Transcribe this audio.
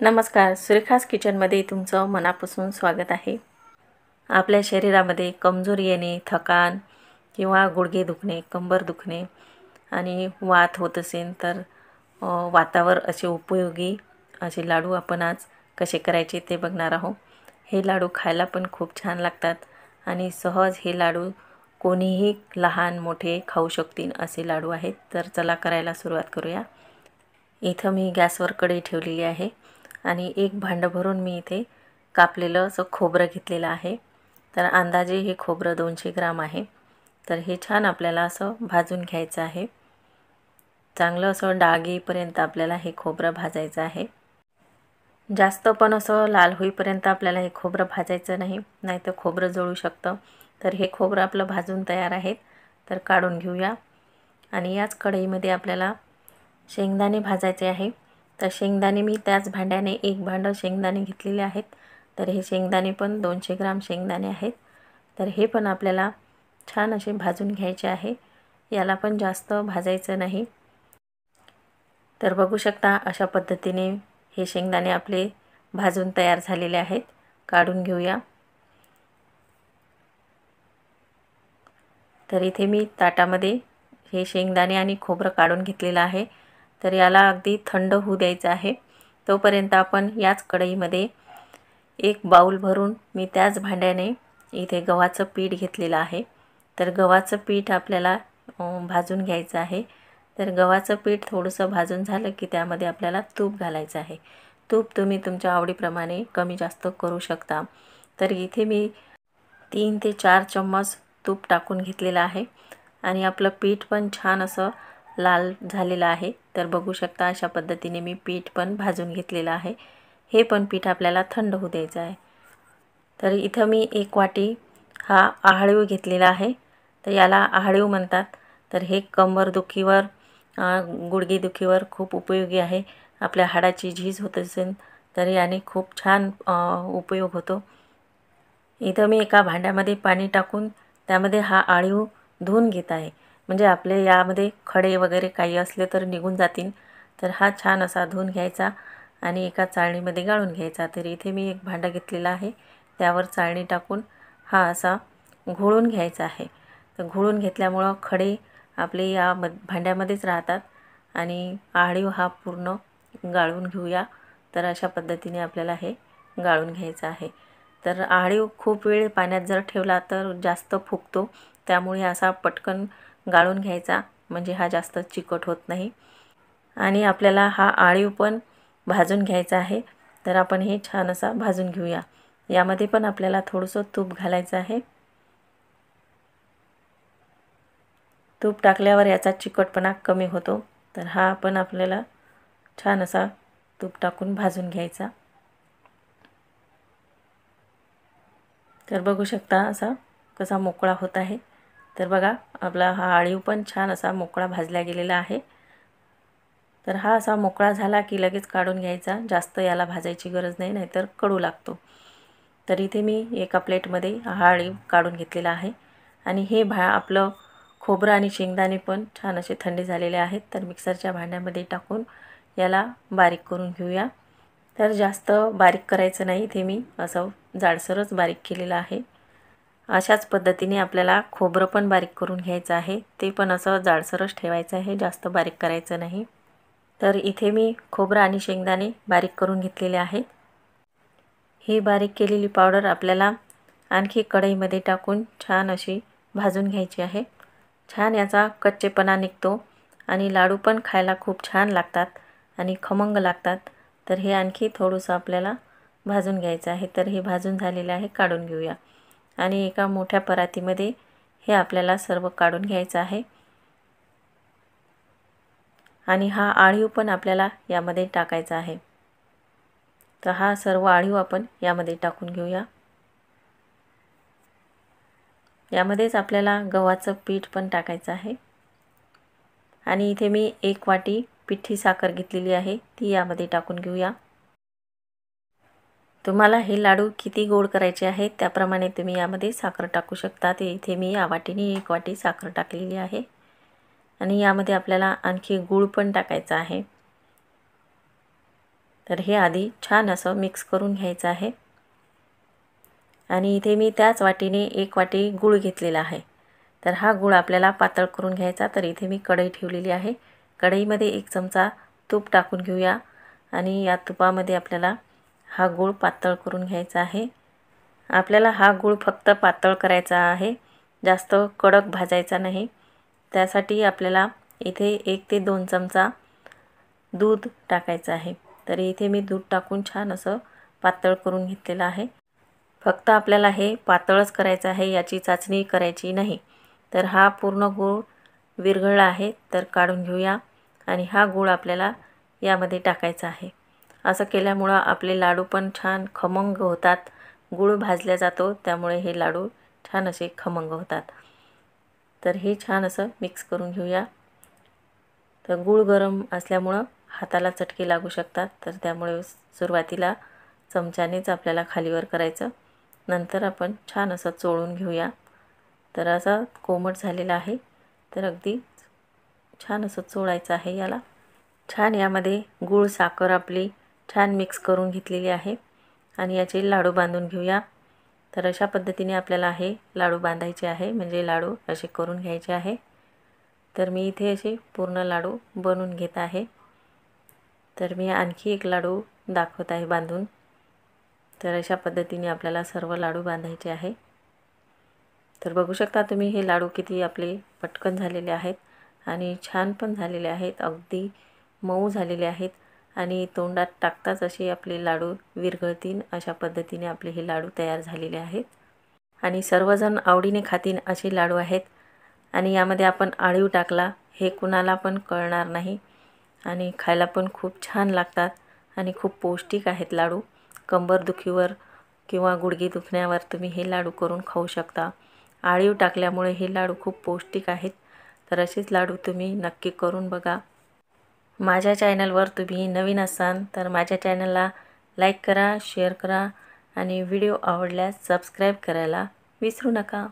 नमस्कार सुरेखास किचनमध्ये तुमचं मनापासून स्वागत आहे आपल्या शरीरामध्ये कमजोरी येणे थकान किंवा गुडघे दुखणे कंबर दुखणे आणि वात होत असेल तर वातावर असे उपयोगी असे लाडू आपण आज कसे करायचे ते बघणार आहोत हे लाडू खायला पण खूप छान लागतात आणि सहज हे लाडू कोणीही लहान मोठे खाऊ शकतील असे लाडू आहेत तर चला करायला सुरुवात करूया इथं मी गॅसवर कढई ठेवलेली आहे आणि एक भांडं भरून मी इथे कापलेलं असं खोबरं घेतलेलं आहे तर अंदाजे हे खोबरं दोनशे ग्राम आहे तर हे छान आपल्याला असं भाजून घ्यायचं आहे चांगलं असं डाग येईपर्यंत आपल्याला हे खोबरं भाजायचं आहे जास्त पण असं लाल होईपर्यंत आपल्याला हे खोबरं भाजायचं नाही नाहीतर खोबरं जळू शकतं तर हे खोबरं आपलं भाजून तयार आहेत तर काढून घेऊया आणि याच कढईमध्ये आपल्याला शेंगदाणे भाजायचे आहे तर शेंगदाणे मी त्याच भांड्याने एक भांडं शेंगदाणे घेतलेले आहेत तर हे शेंगदाणे पण दोनशे ग्राम शेंगदाणे आहेत तर हे पण आपल्याला छान असे भाजून घ्यायचे आहे याला पण जास्त भाजायचं नाही तर बघू शकता अशा पद्धतीने हे शेंगदाणे आपले भाजून तयार झालेले आहेत काढून घेऊया तर इथे मी ताटामध्ये हे शेंगदाणे आणि खोबरं काढून घेतलेलं आहे तर याला अगदी थंड होऊ द्यायचं आहे तोपर्यंत आपण याच कढईमध्ये एक बाऊल भरून मी त्याच भांड्याने इथे गव्हाचं पीठ घेतलेलं आहे तर गव्हाचं पीठ आपल्याला भाजून घ्यायचं आहे तर गव्हाचं पीठ थोडंसं भाजून झालं की त्यामध्ये आपल्याला तूप घालायचं आहे तूप तुम्ही तुमच्या आवडीप्रमाणे कमी जास्त करू शकता तर इथे मी तीन ते चार चम्मच तूप टाकून घेतलेलं आहे आणि आपलं पीठ पण छान असं लाल झालेला आहे तर बघू शकता अशा पद्धतीने मी पीठ पण भाजून घेतलेलं आहे हे पण पीठ आपल्याला थंड होऊ द्यायचं आहे तर इथं मी एक वाटी हा आहळीव घेतलेला आहे तर याला आहळीव म्हणतात तर हे कंबरदुखीवर दुखीवर खूप उपयोगी आहे आपल्या हाडाची झीज होत असेल तर याने खूप छान उपयोग होतो इथं मी एका भांड्यामध्ये पाणी टाकून त्यामध्ये हा आळीव धुवून घेत आहे म्हणजे आपले यामध्ये खडे वगैरे काही असले तर निघून जातील तर हा छान असा धुवून घ्यायचा आणि एका चाळणीमध्ये गाळून घ्यायचा तर इथे मी एक भांडा घेतलेला आहे त्यावर चाळणी टाकून हा असा घोळून घ्यायचा आहे तर घोळून घेतल्यामुळं खडे आपले या म भांड्यामध्येच राहतात आणि आळीव हा पूर्ण गाळून घेऊया तर अशा पद्धतीने आपल्याला हे गाळून घ्यायचं आहे तर आळीव खूप वेळ पाण्यात जर ठेवला तर जास्त फुगतो त्यामुळे असा पटकन गाळून घ्यायचा म्हणजे हा जास्त चिकट होत नाही आणि आपल्याला हा आळीव पण भाजून घ्यायचा आहे तर आपण हे छान असा भाजून घेऊया यामध्ये पण आपल्याला थोडंसं तूप घालायचं आहे तूप टाकल्यावर याचा चिकटपणा कमी होतो तर हा आपण आपल्याला छान असा तूप टाकून भाजून घ्यायचा तर बघू शकता असा कसा मोकळा होत आहे तर बघा आपला हा आळीव पण छान असा मोकळा भाजला गेलेला आहे तर हा असा मोकळा झाला की लगेच काढून घ्यायचा जास्त याला भाजायची गरज नाही नाहीतर कडू लागतो तर इथे मी एका प्लेटमध्ये हा आळीव काढून घेतलेला आहे आणि हे भा आपलं खोबरं आणि शेंगदाणे पण छान असे थंडी झालेले आहेत तर मिक्सरच्या भांड्यामध्ये टाकून याला बारीक करून घेऊया तर जास्त बारीक करायचं नाही इथे मी असं जाडसरच बारीक केलेलं आहे अशाच पद्धतीने आपल्याला खोबरं पण बारीक करून घ्यायचं आहे ते पण असं जाडसरच ठेवायचं आहे जास्त बारीक करायचं नाही तर इथे मी खोबरं आणि शेंगदाणे बारीक करून घेतलेले आहे ही बारीक केलेली पावडर आपल्याला आणखी कढईमध्ये टाकून छान अशी भाजून घ्यायची आहे छान याचा कच्चेपणा निघतो आणि लाडू पण खायला खूप छान लागतात आणि खमंग लागतात तर हे आणखी थोडंसं आपल्याला भाजून घ्यायचं आहे तर हे भाजून झालेले आहे काढून घेऊया आणि एका मोठ्या परातीमध्ये हे आपल्याला सर्व काढून घ्यायचं आहे आणि हा आळीव पण आपल्याला यामध्ये टाकायचा आहे तर हा सर्व आळीव आपण यामध्ये टाकून घेऊया यामध्येच आपल्याला गव्हाचं पीठ पण टाकायचं आहे आणि इथे मी एक वाटी पिठी साखर घेतलेली आहे ती यामध्ये टाकून घेऊया तुम्हाला हे लाडू किती गोड करायचे आहेत त्याप्रमाणे तुम्ही यामध्ये साखर टाकू शकता ते इथे मी या वाटीने एक वाटी साखर टाकलेली आहे आणि यामध्ये आपल्याला आणखी गूळ पण टाकायचा आहे तर हे आधी छान असं मिक्स करून घ्यायचं आहे आणि इथे मी त्याच वाटीने एक वाटी गूळ घेतलेला आहे तर हा गूळ आपल्याला पातळ करून घ्यायचा तर इथे मी कढई ठेवलेली आहे कढईमध्ये एक चमचा तूप टाकून घेऊया आणि या तुपामध्ये आपल्याला हा गूळ पातळ करून घ्यायचा आहे आपल्याला हा गूळ फक्त पातळ करायचा आहे जास्त कडक भाजायचा नाही त्यासाठी आपल्याला इथे एक ते दोन चमचा दूध टाकायचं आहे तर इथे मी दूध टाकून छान असं पातळ करून घेतलेलं आहे फक्त आपल्याला हे पातळच करायचं आहे याची चाचणी करायची नाही तर हा पूर्ण गूळ विरघळला आहे तर काढून घेऊया आणि हा गूळ आपल्याला यामध्ये टाकायचा आहे असं केल्यामुळं आपले लाडू पण छान खमंग होतात गूळ भाजल्या जातो त्यामुळे हे लाडू छान असे खमंग होतात तर हे छान असं मिक्स करून घेऊया तर गूळ गरम असल्यामुळं हाताला चटके लागू शकतात तर त्यामुळे सुरुवातीला चमच्यानेच आपल्याला खालीवर करायचं नंतर आपण छान असं चोळून घेऊया तर असा कोमट झालेला आहे तर अगदी छान असं चोळायचं आहे याला छान यामध्ये गूळ साखर आपली छान मिक्स करून घेतलेली आहे आणि याचे लाडू बांधून घेऊया तर अशा पद्धतीने आपल्याला हे लाडू बांधायचे आहे म्हणजे लाडू असे करून घ्यायचे आहे तर मी इथे असे पूर्ण लाडू बनवून घेत आहे तर मी आणखी एक लाडू दाखवत आहे बांधून तर अशा पद्धतीने आपल्याला सर्व लाडू बांधायचे आहे तर बघू शकता तुम्ही हे लाडू किती आपले पटकन झालेले आहेत आणि छान पण झालेले आहेत अगदी मऊ झालेले आहेत आणि तोंडात टाकताच असे आपले लाडू विरघळतील अशा पद्धतीने आपले हे लाडू तयार झालेले आहेत आणि सर्वजण आवडीने खातील असे लाडू आहेत आणि यामध्ये आपण आळीव टाकला हे कुणाला पण कळणार नाही आणि खायला पण खूप छान लागतात आणि खूप पौष्टिक आहेत लाडू कंबरदुखीवर किंवा गुडघे दुखण्यावर तुम्ही हे लाडू करून खाऊ शकता आळीव टाकल्यामुळे हे लाडू खूप पौष्टिक आहेत तर असेच लाडू तुम्ही नक्की करून बघा माझ्या चॅनलवर तुम्ही नवीन असाल तर माझ्या चॅनलला लाईक करा शेअर करा आणि व्हिडिओ आवडल्यास सबस्क्राईब करायला विसरू नका